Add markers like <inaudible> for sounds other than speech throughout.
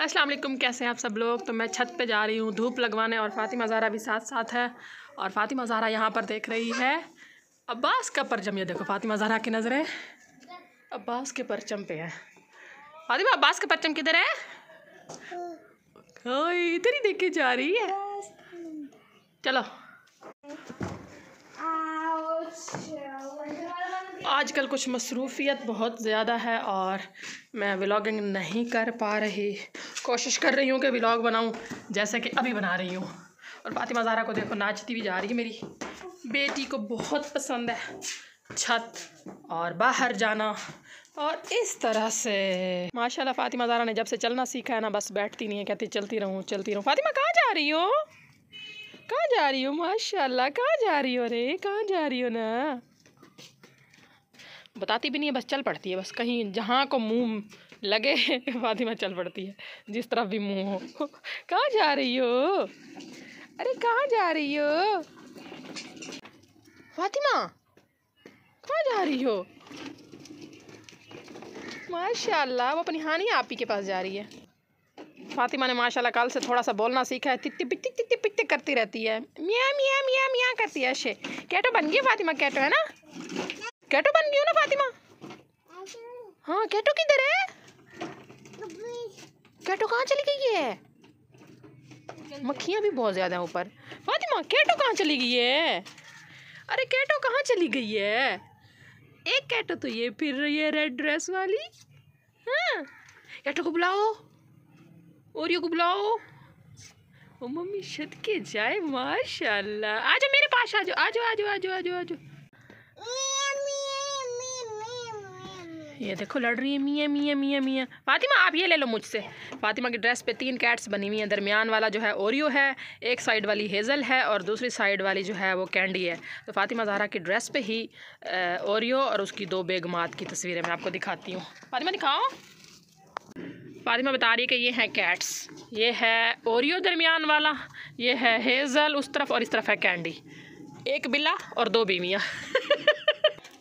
अस्सलाम वालेकुम कैसे हैं आप सब लोग तो मैं छत पे जा रही हूँ धूप लगवाने और फातिमा ज़ारा भी साथ साथ है और फातिमा ज़ारा यहाँ पर देख रही है अब्बास का परचम ये देखो फातिमा ज़ारा की नज़रें अब्बास के परचम पे है फातिमा अब्बास का परचम किधर है इधर ही देखे जा रही है चलो आजकल कुछ मसरूफ़ियत बहुत ज़्यादा है और मैं व्लॉगिंग नहीं कर पा रही कोशिश कर रही हूँ कि व्लॉग बनाऊँ जैसे कि अभी बना रही हूँ और फातिमा मज़ारा को देखो नाचती भी जा रही है मेरी बेटी को बहुत पसंद है छत और बाहर जाना और इस तरह से माशाल्लाह फातिमा ज़ारा ने जब से चलना सीखा है ना बस बैठती नहीं है कहती चलती रहूँ चलती रहूँ फातिमा कहाँ जा रही हो कहाँ जा रही हो माशाल्लाह कहाँ जा रही हो रे कहाँ जा रही हो ना बताती भी नहीं है बस चल पड़ती है बस कहीं जहाँ को मुंह लगे वादी <laughs> में चल पड़ती है जिस तरफ भी मुंह हो <laughs> कहाँ जा रही हो अरे कहाँ जा रही हो फातिमा कहाँ जा रही हो माशाल्लाह वो अपनी हानि आप ही के पास जा रही है फातिमा ने माशाल्लाह कल से थोड़ा सा बोलना सीखा है तित्ती पित्ती तित्ती पित्ती करती रहती है मियाँ मियाँ मियाँ मियाँ करती है अशे कैटो बन गई फातिमा कैटो है ना कैटो बन गई हो ना फातिमा हाँ कैटो किधर है कैटो कहाँ चली गई है मक्खियाँ भी बहुत ज़्यादा हैं ऊपर फातिमा कैटो कहाँ चली गई है अरे कैटो कहाँ चली गई है एक कैटो तो ये फिर रही है रेड ड्रेस वाली हाँ कैटो को बुलाओ ओरियो को बुलाओ ओ मम्मी छत के जाए माशाल्लाह आ जाओ मेरे पास आ जाओ आ जाओ आ जाओ आ जाओ आ जाओ ये देखो लड़ रही है मियाँ मियाँ मियाँ मियाँ फातिमा आप ये ले लो मुझसे फातिमा की ड्रेस पे तीन कैट्स बनी हुई हैं दरमियान वाला जो है ओरियो है एक साइड वाली हेज़ल है और दूसरी साइड वाली जो है वो कैंडी है तो फातिमा जहरा की ड्रेस पे ही ओरियो और उसकी दो बेगमात की तस्वीरें मैं आपको दिखाती हूँ फातिमा दिखाओ फातिमा बता रही है कि ये है कैट्स ये है ओरियो दरमियान वाला ये है हेज़ल उस तरफ और इस तरफ है कैंडी एक बिल्ला और दो बीवियाँ <laughs>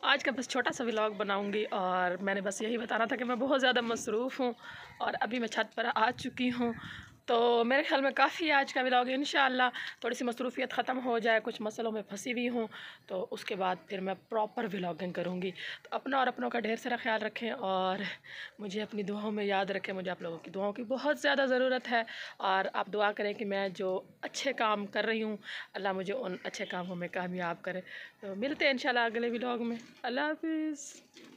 आज का बस छोटा सा व्लॉग बनाऊंगी और मैंने बस यही बताना था कि मैं बहुत ज़्यादा मसरूफ़ हूँ और अभी मैं छत पर आ चुकी हूँ तो मेरे ख्याल में काफ़ी आज का ब्लॉग इन थोड़ी सी मसरूफियत ख़त्म हो जाए कुछ मसलों में फंसी हुई हूँ तो उसके बाद फिर मैं प्रॉपर व्लागिंग करूँगी तो अपना और अपनों का ढेर सारा ख्याल रखें और मुझे अपनी दुआओं में याद रखें मुझे आप लोगों की दुआओं की बहुत ज़्यादा ज़रूरत है और आप दुआ करें कि मैं जो अच्छे काम कर रही हूँ अल्लाह मुझे उन अच्छे कामों में कामयाब करे तो मिलते हैं इन अगले ब्लॉग में अल्लाह हाफिज़